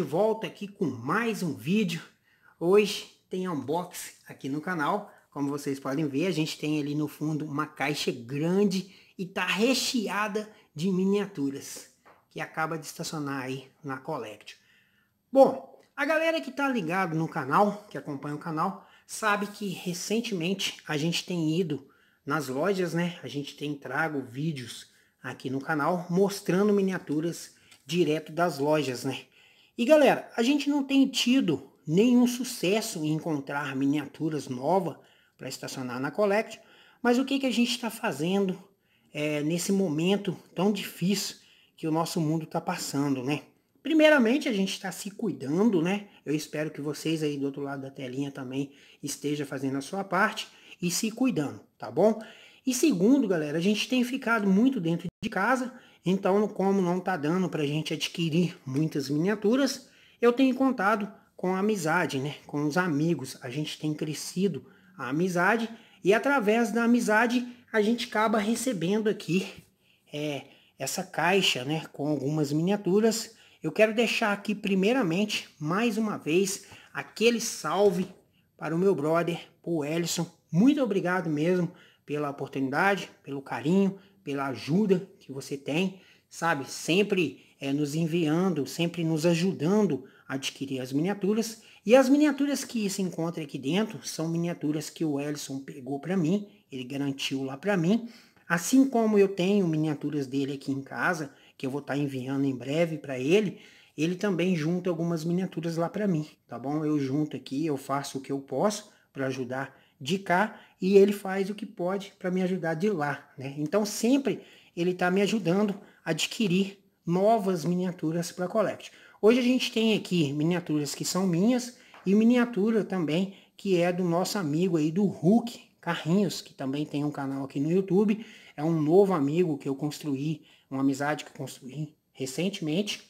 de volta aqui com mais um vídeo. Hoje tem unboxing aqui no canal. Como vocês podem ver, a gente tem ali no fundo uma caixa grande e tá recheada de miniaturas que acaba de estacionar aí na Collect. Bom, a galera que tá ligado no canal, que acompanha o canal, sabe que recentemente a gente tem ido nas lojas, né? A gente tem trago vídeos aqui no canal mostrando miniaturas direto das lojas, né? E galera, a gente não tem tido nenhum sucesso em encontrar miniaturas novas para estacionar na Collect, mas o que, que a gente está fazendo é, nesse momento tão difícil que o nosso mundo está passando, né? Primeiramente, a gente está se cuidando, né? Eu espero que vocês aí do outro lado da telinha também esteja fazendo a sua parte e se cuidando, tá bom? E segundo, galera, a gente tem ficado muito dentro de casa então, como não está dando para a gente adquirir muitas miniaturas, eu tenho contado com a amizade, né? com os amigos. A gente tem crescido a amizade e através da amizade a gente acaba recebendo aqui é, essa caixa né? com algumas miniaturas. Eu quero deixar aqui primeiramente, mais uma vez, aquele salve para o meu brother, o Ellison. Muito obrigado mesmo pela oportunidade, pelo carinho, pela ajuda que você tem, sabe? Sempre é, nos enviando, sempre nos ajudando a adquirir as miniaturas. E as miniaturas que se encontram aqui dentro são miniaturas que o Ellison pegou para mim, ele garantiu lá para mim. Assim como eu tenho miniaturas dele aqui em casa, que eu vou estar tá enviando em breve para ele, ele também junta algumas miniaturas lá para mim, tá bom? Eu junto aqui, eu faço o que eu posso para ajudar de cá e ele faz o que pode para me ajudar de lá. Né? Então sempre ele está me ajudando a adquirir novas miniaturas para Collect. Hoje a gente tem aqui miniaturas que são minhas e miniatura também que é do nosso amigo aí do Hulk Carrinhos, que também tem um canal aqui no YouTube. É um novo amigo que eu construí, uma amizade que eu construí recentemente.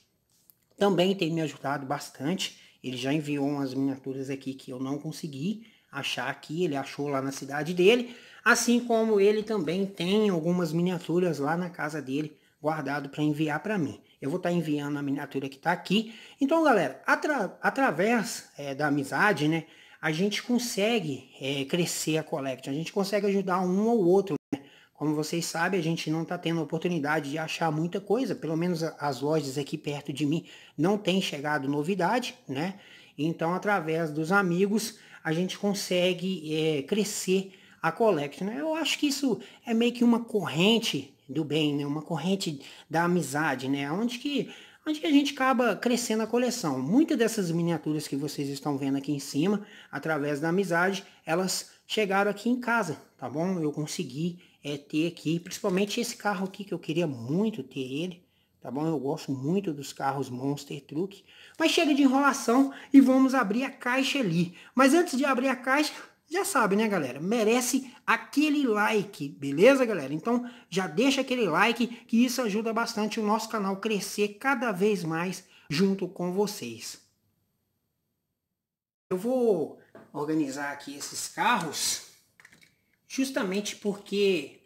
Também tem me ajudado bastante. Ele já enviou umas miniaturas aqui que eu não consegui achar aqui, ele achou lá na cidade dele, assim como ele também tem algumas miniaturas lá na casa dele guardado para enviar para mim. Eu vou estar tá enviando a miniatura que está aqui. Então, galera, atra através é, da amizade, né, a gente consegue é, crescer a collection, a gente consegue ajudar um ou outro. Né? Como vocês sabem, a gente não está tendo oportunidade de achar muita coisa, pelo menos as lojas aqui perto de mim não tem chegado novidade, né? Então, através dos amigos, a gente consegue é, crescer a collection. Né? Eu acho que isso é meio que uma corrente do bem, né? uma corrente da amizade, né? onde que onde que a gente acaba crescendo a coleção. Muitas dessas miniaturas que vocês estão vendo aqui em cima, através da amizade, elas chegaram aqui em casa, tá bom? Eu consegui é, ter aqui, principalmente esse carro aqui que eu queria muito ter ele, tá bom? Eu gosto muito dos carros Monster Truck, mas chega de enrolação e vamos abrir a caixa ali. Mas antes de abrir a caixa, já sabe, né, galera? Merece aquele like, beleza, galera? Então já deixa aquele like que isso ajuda bastante o nosso canal crescer cada vez mais junto com vocês. Eu vou organizar aqui esses carros justamente porque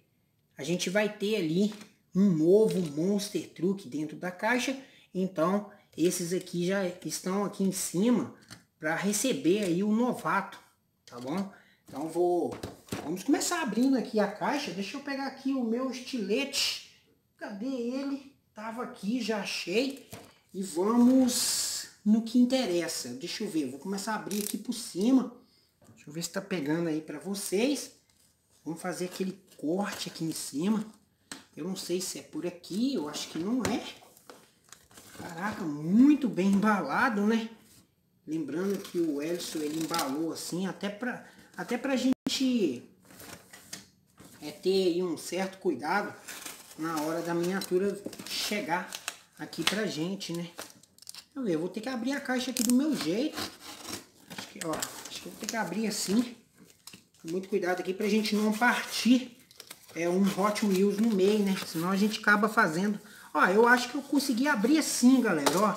a gente vai ter ali um novo Monster Truck dentro da caixa. Então, esses aqui já estão aqui em cima para receber aí o novato, tá bom? Então vou, vamos começar abrindo aqui a caixa. Deixa eu pegar aqui o meu estilete. Cadê ele? Tava aqui, já achei. E vamos no que interessa. Deixa eu ver, vou começar a abrir aqui por cima. Deixa eu ver se tá pegando aí para vocês. Vamos fazer aquele corte aqui em cima. Eu não sei se é por aqui, eu acho que não é. Caraca, muito bem embalado, né? Lembrando que o Elson ele embalou assim, até pra, até pra gente é ter um certo cuidado na hora da miniatura chegar aqui pra gente, né? Eu vou ter que abrir a caixa aqui do meu jeito. Acho que, ó, acho que vou ter que abrir assim. muito cuidado aqui pra gente não partir é, um Hot Wheels no meio, né? Senão a gente acaba fazendo. Ó, eu acho que eu consegui abrir assim, galera, ó.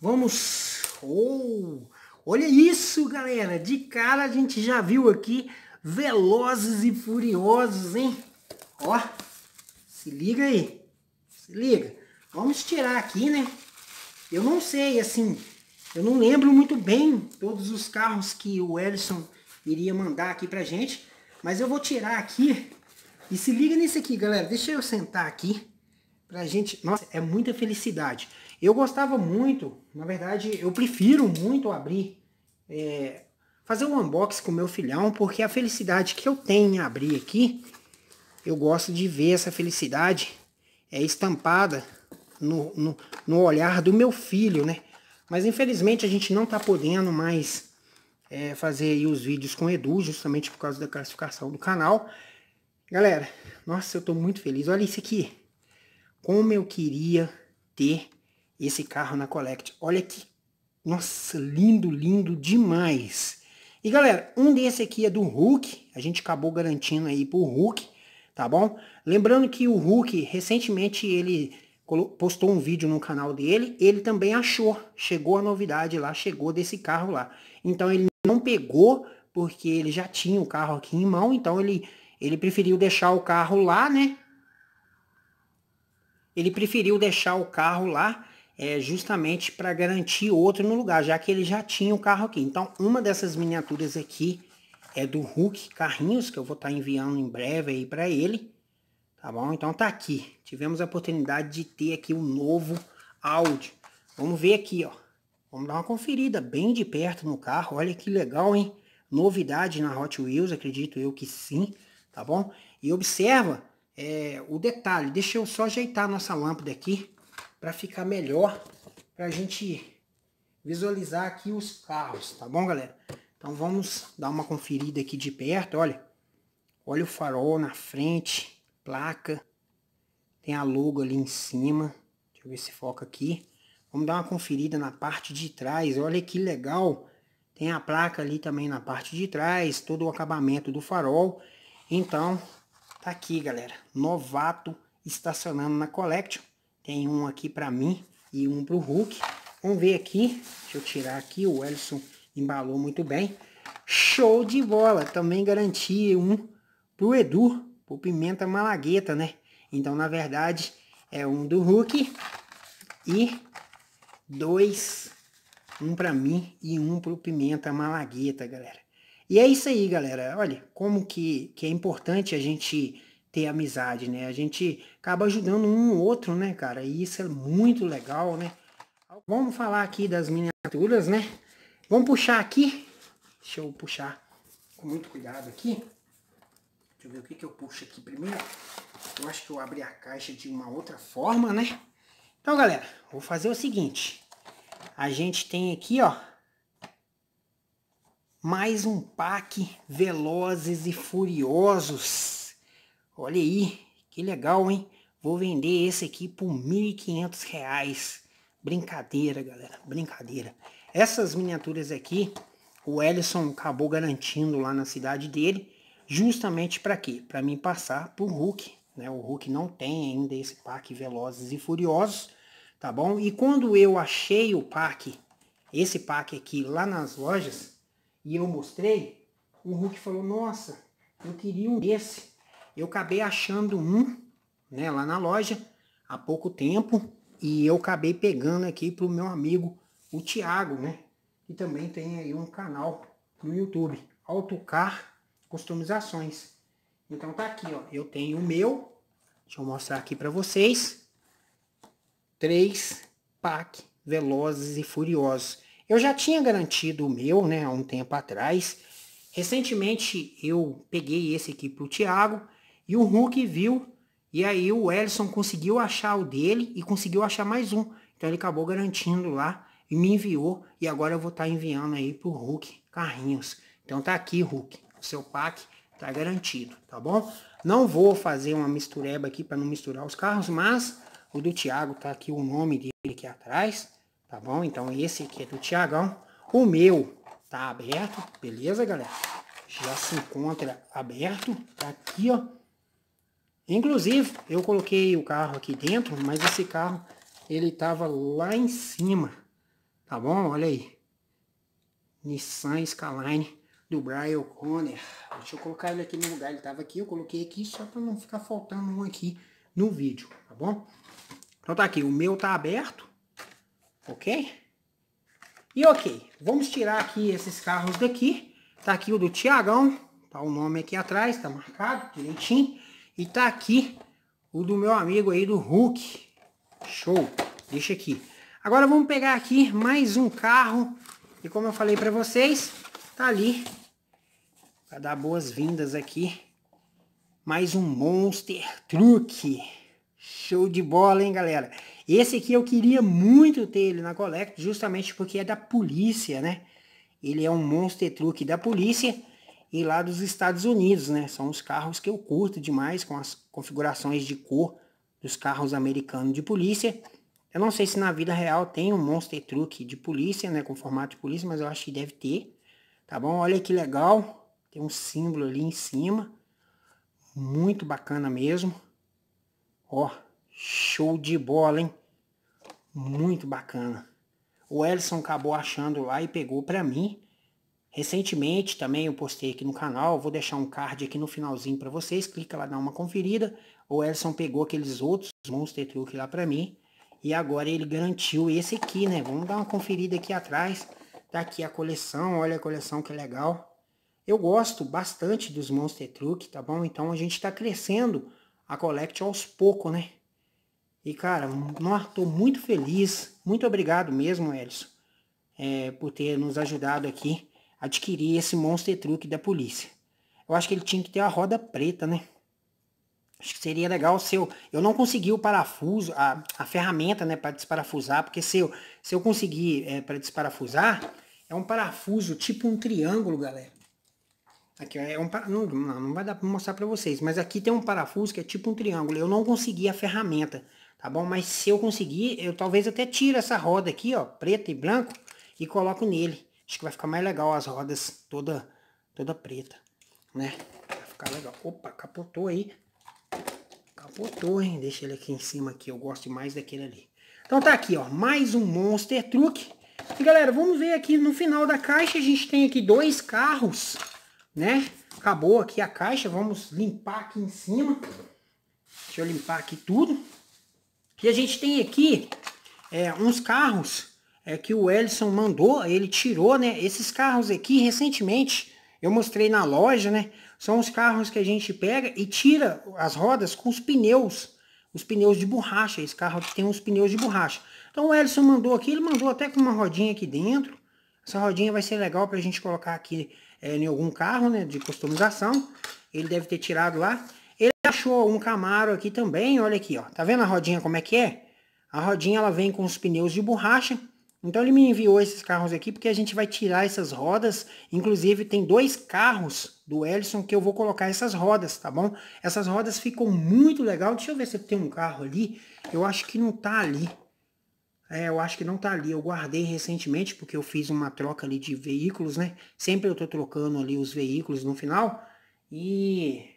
Vamos... Oh, olha isso, galera! De cara a gente já viu aqui Velozes e Furiosos, hein? Ó, se liga aí. Se liga. Vamos tirar aqui, né? Eu não sei, assim, eu não lembro muito bem todos os carros que o Ellison iria mandar aqui pra gente, mas eu vou tirar aqui e se liga nisso aqui, galera. Deixa eu sentar aqui pra gente. Nossa, é muita felicidade. Eu gostava muito, na verdade, eu prefiro muito abrir, é, fazer um unboxing com o meu filhão, porque a felicidade que eu tenho em abrir aqui, eu gosto de ver essa felicidade é estampada no, no, no olhar do meu filho, né? Mas infelizmente a gente não tá podendo mais é, fazer os vídeos com Edu, justamente por causa da classificação do canal. Galera, nossa, eu tô muito feliz. Olha isso aqui. Como eu queria ter esse carro na Collect. Olha que, nossa, lindo, lindo demais. E galera, um desse aqui é do Hulk. A gente acabou garantindo aí pro Hulk, tá bom? Lembrando que o Hulk, recentemente, ele postou um vídeo no canal dele, ele também achou, chegou a novidade lá, chegou desse carro lá. Então ele não pegou, porque ele já tinha o carro aqui em mão, então ele ele preferiu deixar o carro lá, né? Ele preferiu deixar o carro lá é, justamente para garantir outro no lugar, já que ele já tinha o carro aqui. Então, uma dessas miniaturas aqui é do Hulk Carrinhos, que eu vou estar tá enviando em breve aí para ele. Tá bom? Então tá aqui. Tivemos a oportunidade de ter aqui o um novo áudio. Vamos ver aqui, ó. Vamos dar uma conferida bem de perto no carro. Olha que legal, hein? Novidade na Hot Wheels, acredito eu que sim tá bom? E observa é, o detalhe. Deixa eu só ajeitar a nossa lâmpada aqui para ficar melhor, para a gente visualizar aqui os carros, tá bom, galera? Então vamos dar uma conferida aqui de perto, olha. Olha o farol na frente, placa, tem a logo ali em cima. Deixa eu ver se foca aqui. Vamos dar uma conferida na parte de trás, olha que legal. Tem a placa ali também na parte de trás, todo o acabamento do farol. Então, tá aqui, galera. Novato estacionando na Collection. Tem um aqui para mim e um pro Hulk. Vamos ver aqui. Deixa eu tirar aqui. O Ellison embalou muito bem. Show de bola. Também garanti um pro Edu, pro Pimenta Malagueta, né? Então, na verdade, é um do Hulk e dois, um para mim e um pro Pimenta Malagueta, galera. E é isso aí, galera. Olha, como que, que é importante a gente ter amizade, né? A gente acaba ajudando um outro, né, cara? E isso é muito legal, né? Vamos falar aqui das miniaturas, né? Vamos puxar aqui. Deixa eu puxar com muito cuidado aqui. Deixa eu ver o que, que eu puxo aqui primeiro. Eu acho que eu abri a caixa de uma outra forma, né? Então, galera, vou fazer o seguinte. A gente tem aqui, ó, mais um pack Velozes e Furiosos. Olha aí, que legal, hein? Vou vender esse aqui por R$ 1.500. Brincadeira, galera, brincadeira. Essas miniaturas aqui, o Ellison acabou garantindo lá na cidade dele, justamente para quê? Para mim passar pro Hulk, né? O Hulk não tem ainda esse pack Velozes e Furiosos, tá bom? E quando eu achei o pack, esse pack aqui lá nas lojas, e eu mostrei, o Hulk falou, nossa, eu queria um desse. Eu acabei achando um, né, lá na loja, há pouco tempo, e eu acabei pegando aqui pro meu amigo, o Thiago, né, que também tem aí um canal no YouTube, Autocar Customizações. Então tá aqui, ó, eu tenho o meu, deixa eu mostrar aqui para vocês, três pack Velozes e Furiosos. Eu já tinha garantido o meu, né, há um tempo atrás. Recentemente eu peguei esse aqui pro Thiago e o Hulk viu e aí o Ellison conseguiu achar o dele e conseguiu achar mais um. Então ele acabou garantindo lá e me enviou e agora eu vou estar tá enviando aí pro Hulk carrinhos. Então tá aqui, Hulk, o seu pack tá garantido, tá bom? Não vou fazer uma mistureba aqui para não misturar os carros, mas o do Thiago tá aqui o nome dele aqui atrás. Tá bom? Então esse aqui é do Tiagão. O meu tá aberto, beleza, galera? Já se encontra aberto, tá aqui, ó. Inclusive, eu coloquei o carro aqui dentro, mas esse carro, ele tava lá em cima, tá bom? Olha aí. Nissan Skyline do Brian Conner. Deixa eu colocar ele aqui no lugar, ele tava aqui, eu coloquei aqui só para não ficar faltando um aqui no vídeo, tá bom? Então tá aqui, o meu tá aberto, ok? E ok, vamos tirar aqui esses carros daqui. Tá aqui o do Tiagão, tá o nome aqui atrás, tá marcado direitinho. E tá aqui o do meu amigo aí do Hulk. Show, deixa aqui. Agora vamos pegar aqui mais um carro. E como eu falei pra vocês, tá ali. Pra dar boas-vindas aqui. Mais um Monster Truck. Show de bola, hein, galera? Esse aqui eu queria muito ter ele na Collect, justamente porque é da polícia, né? Ele é um Monster Truck da polícia e lá dos Estados Unidos, né? São os carros que eu curto demais com as configurações de cor dos carros americanos de polícia. Eu não sei se na vida real tem um Monster Truck de polícia, né? Com formato de polícia, mas eu acho que deve ter. Tá bom? Olha que legal. Tem um símbolo ali em cima. Muito bacana mesmo. Ó. Show de bola, hein? Muito bacana. O Elson acabou achando lá e pegou para mim. Recentemente também eu postei aqui no canal, vou deixar um card aqui no finalzinho para vocês, clica lá, dá uma conferida. O Elson pegou aqueles outros Monster Truck lá para mim e agora ele garantiu esse aqui, né? Vamos dar uma conferida aqui atrás. Tá aqui a coleção, olha a coleção que legal. Eu gosto bastante dos Monster Truck, tá bom? Então a gente tá crescendo a Collect aos poucos, né? E, cara, tô muito feliz. Muito obrigado mesmo, Elison, é, por ter nos ajudado aqui a adquirir esse Monster Truck da polícia. Eu acho que ele tinha que ter a roda preta, né? Acho que seria legal o seu. Eu não consegui o parafuso, a, a ferramenta, né, para desparafusar, porque se eu, se eu conseguir é, para desparafusar, é um parafuso tipo um triângulo, galera. Aqui, é um, não, não vai dar para mostrar para vocês, mas aqui tem um parafuso que é tipo um triângulo. Eu não consegui a ferramenta tá bom? Mas se eu conseguir, eu talvez até tire essa roda aqui, ó, preta e branco, e coloco nele. Acho que vai ficar mais legal as rodas toda, toda preta, né? Vai ficar legal. Opa, capotou aí. Capotou, hein? Deixa ele aqui em cima aqui, eu gosto mais daquele ali. Então tá aqui, ó, mais um Monster Truck. E galera, vamos ver aqui no final da caixa, a gente tem aqui dois carros, né? Acabou aqui a caixa, vamos limpar aqui em cima. Deixa eu limpar aqui tudo. E a gente tem aqui é, uns carros é, que o Ellison mandou, ele tirou, né? Esses carros aqui, recentemente, eu mostrei na loja, né? São os carros que a gente pega e tira as rodas com os pneus, os pneus de borracha. Esse carro aqui tem uns pneus de borracha. Então o Ellison mandou aqui, ele mandou até com uma rodinha aqui dentro. Essa rodinha vai ser legal para a gente colocar aqui é, em algum carro, né? De customização. Ele deve ter tirado lá. Ele achou um Camaro aqui também, olha aqui, ó. Tá vendo a rodinha como é que é? A rodinha ela vem com os pneus de borracha. Então ele me enviou esses carros aqui porque a gente vai tirar essas rodas. Inclusive tem dois carros do Ellison que eu vou colocar essas rodas, tá bom? Essas rodas ficam muito legal. Deixa eu ver se tem um carro ali. Eu acho que não tá ali. É, eu acho que não tá ali. Eu guardei recentemente porque eu fiz uma troca ali de veículos, né? Sempre eu tô trocando ali os veículos no final. E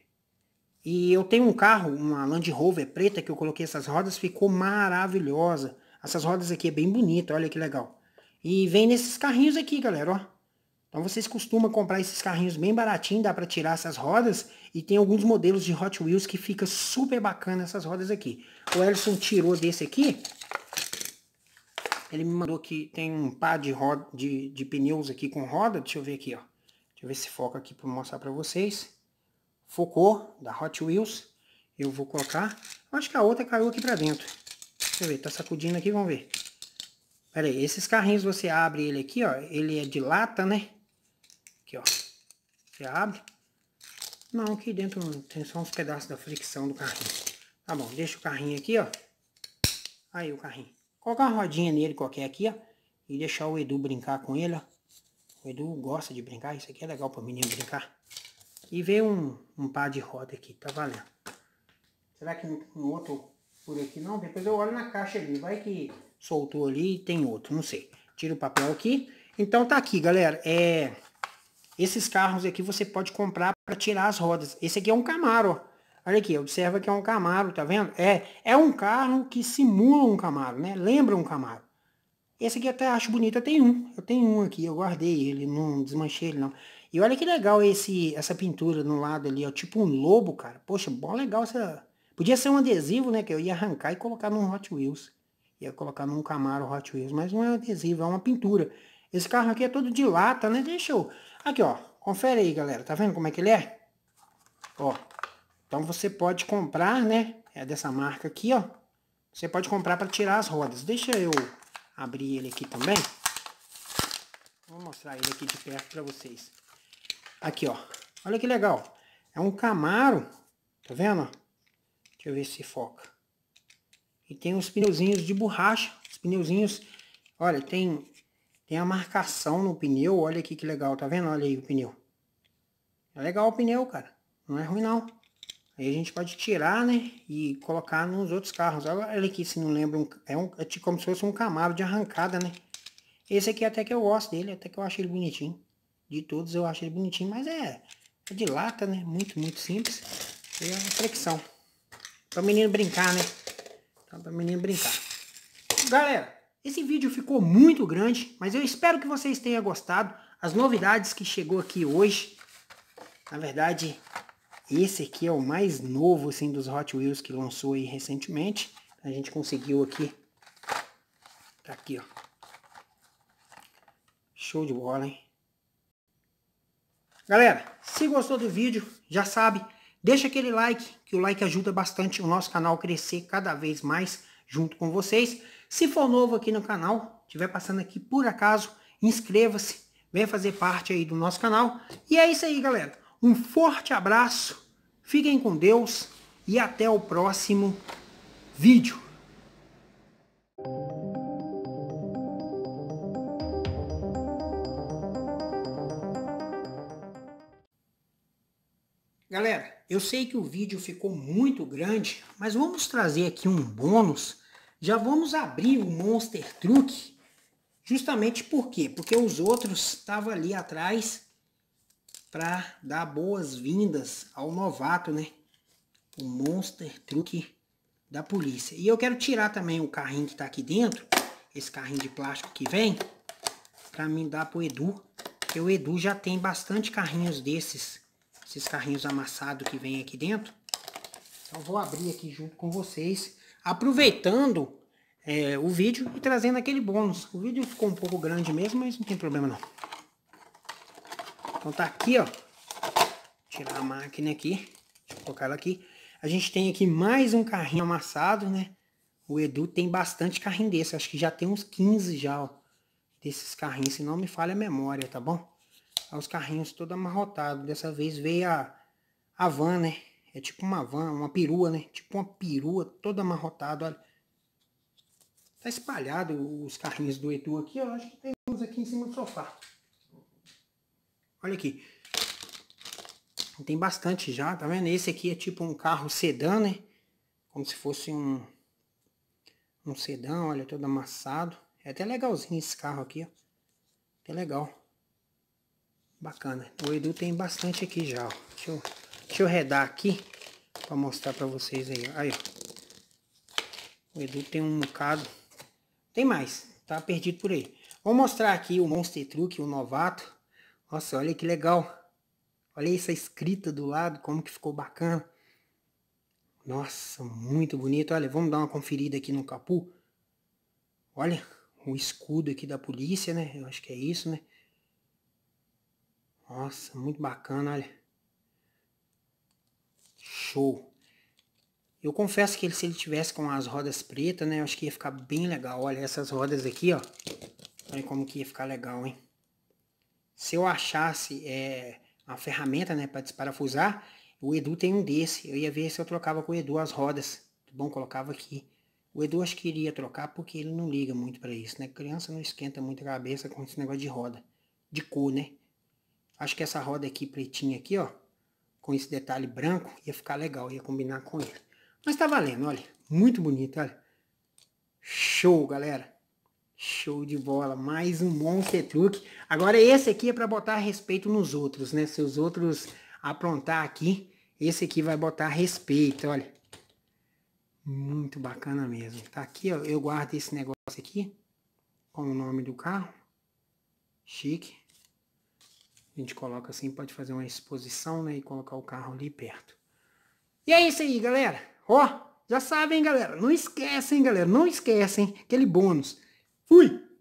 e eu tenho um carro, uma Land Rover preta que eu coloquei essas rodas, ficou maravilhosa. Essas rodas aqui é bem bonita, olha que legal. E vem nesses carrinhos aqui, galera, ó. Então vocês costumam comprar esses carrinhos bem baratinho, dá para tirar essas rodas. E tem alguns modelos de Hot Wheels que fica super bacana essas rodas aqui. O Ellison tirou desse aqui. Ele me mandou que tem um par de, roda, de, de pneus aqui com roda. Deixa eu ver aqui, ó. Deixa eu ver se foca aqui para mostrar para vocês. Focou, da Hot Wheels. Eu vou colocar. Acho que a outra caiu aqui pra dentro. Deixa eu ver, tá sacudindo aqui, vamos ver. Pera aí, esses carrinhos você abre ele aqui, ó. Ele é de lata, né? Aqui, ó. Você abre. Não, aqui dentro tem só uns pedaços da fricção do carrinho. Tá bom, deixa o carrinho aqui, ó. Aí o carrinho. Colocar uma rodinha nele qualquer aqui, ó. E deixar o Edu brincar com ele, ó. O Edu gosta de brincar, isso aqui é legal para menino brincar. E veio um, um par de roda aqui, tá valendo. Será que não tem outro por aqui não? Depois eu olho na caixa ali, vai que soltou ali e tem outro, não sei. Tira o papel aqui. Então tá aqui, galera. É, esses carros aqui você pode comprar para tirar as rodas. Esse aqui é um Camaro, ó. Olha aqui, observa que é um Camaro, tá vendo? É, é um carro que simula um Camaro, né? Lembra um Camaro. Esse aqui até acho bonito, eu tenho um. Eu tenho um aqui, eu guardei ele, não desmanchei ele não. E olha que legal esse, essa pintura no lado ali, ó, tipo um lobo, cara. Poxa, bom legal essa... Podia ser um adesivo, né, que eu ia arrancar e colocar num Hot Wheels. Ia colocar num Camaro Hot Wheels, mas não é um adesivo, é uma pintura. Esse carro aqui é todo de lata, né? Deixa eu... Aqui, ó, confere aí, galera. Tá vendo como é que ele é? Ó, então você pode comprar, né? É dessa marca aqui, ó. Você pode comprar para tirar as rodas. Deixa eu abrir ele aqui também. Vou mostrar ele aqui de perto para vocês. Aqui, ó. Olha que legal. É um Camaro. Tá vendo? Deixa eu ver se foca. E tem os pneuzinhos de borracha. Os pneuzinhos... Olha, tem, tem a marcação no pneu. Olha aqui que legal. Tá vendo? Olha aí o pneu. É legal o pneu, cara. Não é ruim, não. Aí a gente pode tirar, né? E colocar nos outros carros. Olha ele aqui, se não lembra. Um, é, um, é tipo como se fosse um Camaro de arrancada, né? Esse aqui é até que eu gosto dele. Até que eu achei ele bonitinho de todos eu achei bonitinho, mas é, é de lata, né? Muito, muito simples. E a é uma Pra menino brincar, né? Então, pra menino brincar. Galera, esse vídeo ficou muito grande, mas eu espero que vocês tenham gostado. As novidades que chegou aqui hoje, na verdade, esse aqui é o mais novo, assim, dos Hot Wheels que lançou aí recentemente. A gente conseguiu aqui, tá aqui, ó. Show de bola, hein? Galera, se gostou do vídeo, já sabe, deixa aquele like, que o like ajuda bastante o nosso canal crescer cada vez mais junto com vocês. Se for novo aqui no canal, estiver passando aqui por acaso, inscreva-se, venha fazer parte aí do nosso canal. E é isso aí, galera. Um forte abraço, fiquem com Deus e até o próximo vídeo. Galera, eu sei que o vídeo ficou muito grande, mas vamos trazer aqui um bônus. Já vamos abrir o Monster Truck, justamente por quê? Porque os outros estavam ali atrás para dar boas-vindas ao novato, né? O Monster Truck da polícia. E eu quero tirar também o carrinho que está aqui dentro, esse carrinho de plástico que vem, para me dar para o Edu, porque o Edu já tem bastante carrinhos desses esses carrinhos amassados que vem aqui dentro. Então vou abrir aqui junto com vocês, aproveitando é, o vídeo e trazendo aquele bônus. O vídeo ficou um pouco grande mesmo, mas não tem problema não. Então tá aqui, ó. Tirar a máquina aqui, deixa eu colocar ela aqui. A gente tem aqui mais um carrinho amassado, né? O Edu tem bastante carrinho desse, acho que já tem uns 15 já, ó, desses carrinhos, se não me falha a memória, tá bom? aos carrinhos todo amarrotado. Dessa vez veio a, a van, né? É tipo uma van, uma perua, né? Tipo uma perua toda amarrotada, olha. Tá espalhado os carrinhos do Edu aqui, eu acho que tem uns aqui em cima do sofá. Olha aqui. Tem bastante já, tá vendo? Esse aqui é tipo um carro sedã, né? Como se fosse um um sedã, olha, todo amassado. É até legalzinho esse carro aqui, ó. Até legal. Bacana. O Edu tem bastante aqui já, ó. Deixa eu, deixa eu redar aqui para mostrar para vocês aí. Aí, ó. O Edu tem um bocado. Tem mais. Tá perdido por aí. Vou mostrar aqui o Monster Truck, o novato. Nossa, olha que legal. Olha essa escrita do lado, como que ficou bacana. Nossa, muito bonito. Olha, vamos dar uma conferida aqui no capu. Olha, o escudo aqui da polícia, né? Eu acho que é isso, né? Nossa, muito bacana, olha. Show. Eu confesso que ele, se ele tivesse com as rodas pretas, né? Eu acho que ia ficar bem legal. Olha essas rodas aqui, ó. Olha como que ia ficar legal, hein? Se eu achasse é, uma ferramenta, né? Para desparafusar, o Edu tem um desse. Eu ia ver se eu trocava com o Edu as rodas. Tá bom? Colocava aqui. O Edu acho que iria trocar porque ele não liga muito para isso, né? Criança não esquenta muito a cabeça com esse negócio de roda. De cor, né? Acho que essa roda aqui pretinha aqui, ó, com esse detalhe branco, ia ficar legal, ia combinar com ele. Mas tá valendo, olha, muito bonito, olha. Show, galera. Show de bola, mais um Monster Truck. Agora esse aqui é para botar respeito nos outros, né? Se os outros aprontar aqui, esse aqui vai botar respeito, olha. Muito bacana mesmo. Tá aqui, ó, eu guardo esse negócio aqui com o nome do carro. Chique. A gente coloca assim, pode fazer uma exposição, né? E colocar o carro ali perto. E é isso aí, galera. Ó, já sabem, galera. Não esquecem, galera. Não esquecem aquele bônus. Fui!